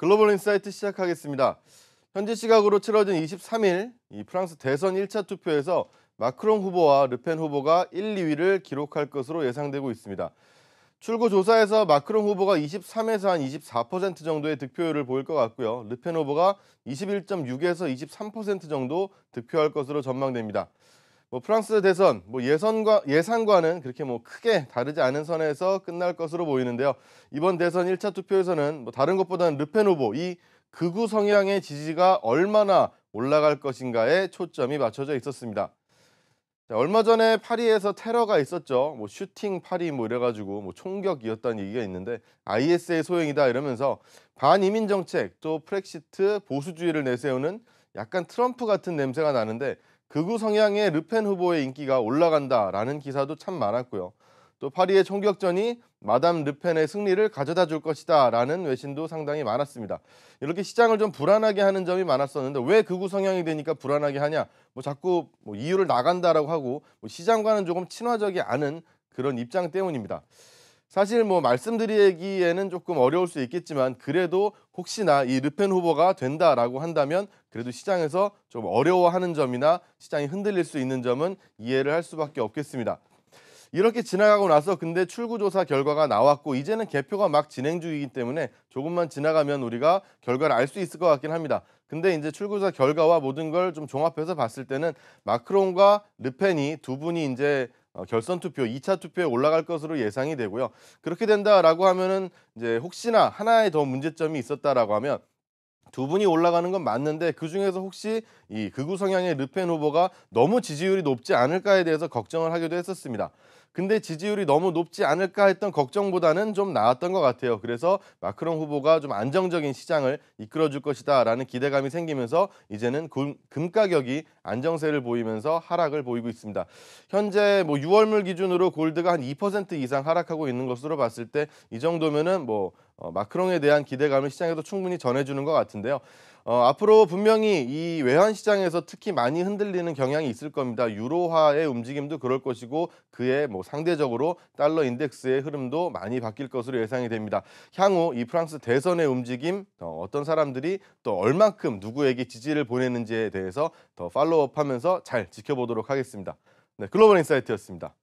글로벌 인사이트 시작하겠습니다. 현지 시각으로 치러진 23일 이 프랑스 대선 1차 투표에서 마크롱 후보와 르펜 후보가 1, 2위를 기록할 것으로 예상되고 있습니다. 출구 조사에서 마크롱 후보가 23에서 한 24% 정도의 득표율을 보일 것 같고요. 르펜 후보가 21.6에서 23% 정도 득표할 것으로 전망됩니다. 뭐 프랑스 대선 뭐 예선과 예상과는 그렇게 뭐 크게 다르지 않은 선에서 끝날 것으로 보이는데요. 이번 대선 1차 투표에서는 뭐 다른 것보다는 르펜 후보 이 극우 성향의 지지가 얼마나 올라갈 것인가에 초점이 맞춰져 있었습니다. 자, 얼마 전에 파리에서 테러가 있었죠. 뭐 슈팅 파리 뭐 이래가지고 뭐 총격이었다는 얘기가 있는데 IS의 소행이다 이러면서 반이민 정책 또 프렉시트 보수주의를 내세우는 약간 트럼프 같은 냄새가 나는데 극우 성향의 르펜 후보의 인기가 올라간다라는 기사도 참 많았고요. 또 파리의 총격전이 마담 르펜의 승리를 가져다 줄 것이다 라는 외신도 상당히 많았습니다. 이렇게 시장을 좀 불안하게 하는 점이 많았었는데 왜 극우 성향이 되니까 불안하게 하냐 뭐 자꾸 뭐 이유를 나간다라고 하고 뭐 시장과는 조금 친화적이 않은 그런 입장 때문입니다. 사실 뭐 말씀드리기에는 조금 어려울 수 있겠지만 그래도 혹시나 이 르펜 후보가 된다라고 한다면 그래도 시장에서 좀 어려워하는 점이나 시장이 흔들릴 수 있는 점은 이해를 할 수밖에 없겠습니다. 이렇게 지나가고 나서 근데 출구조사 결과가 나왔고 이제는 개표가 막 진행 중이기 때문에 조금만 지나가면 우리가 결과를 알 수 있을 것 같긴 합니다. 근데 이제 출구조사 결과와 모든 걸 좀 종합해서 봤을 때는 마크롱과 르펜이 두 분이 이제 어, 결선 투표, 2차 투표에 올라갈 것으로 예상이 되고요. 그렇게 된다라고 하면은 이제 혹시나 하나의 더 문제점이 있었다라고 하면 두 분이 올라가는 건 맞는데 그중에서 혹시 이 극우 성향의 르펜 후보가 너무 지지율이 높지 않을까에 대해서 걱정을 하기도 했었습니다. 근데 지지율이 너무 높지 않을까 했던 걱정보다는 좀 나았던 것 같아요. 그래서 마크롱 후보가 좀 안정적인 시장을 이끌어줄 것이다 라는 기대감이 생기면서 이제는 금, 가격이 안정세를 보이면서 하락을 보이고 있습니다. 현재 뭐 6월물 기준으로 골드가 한 2% 이상 하락하고 있는 것으로 봤을 때 이 정도면은 뭐 어, 마크롱에 대한 기대감을 시장에도 충분히 전해주는 것 같은데요. 어, 앞으로 분명히 이 외환 시장에서 특히 많이 흔들리는 경향이 있을 겁니다. 유로화의 움직임도 그럴 것이고 그에 뭐 상대적으로 달러 인덱스의 흐름도 많이 바뀔 것으로 예상이 됩니다. 향후 이 프랑스 대선의 움직임, 어, 어떤 사람들이 또 얼만큼 누구에게 지지를 보내는지에 대해서 더 팔로우업하면서 잘 지켜보도록 하겠습니다. 네, 글로벌 인사이트였습니다.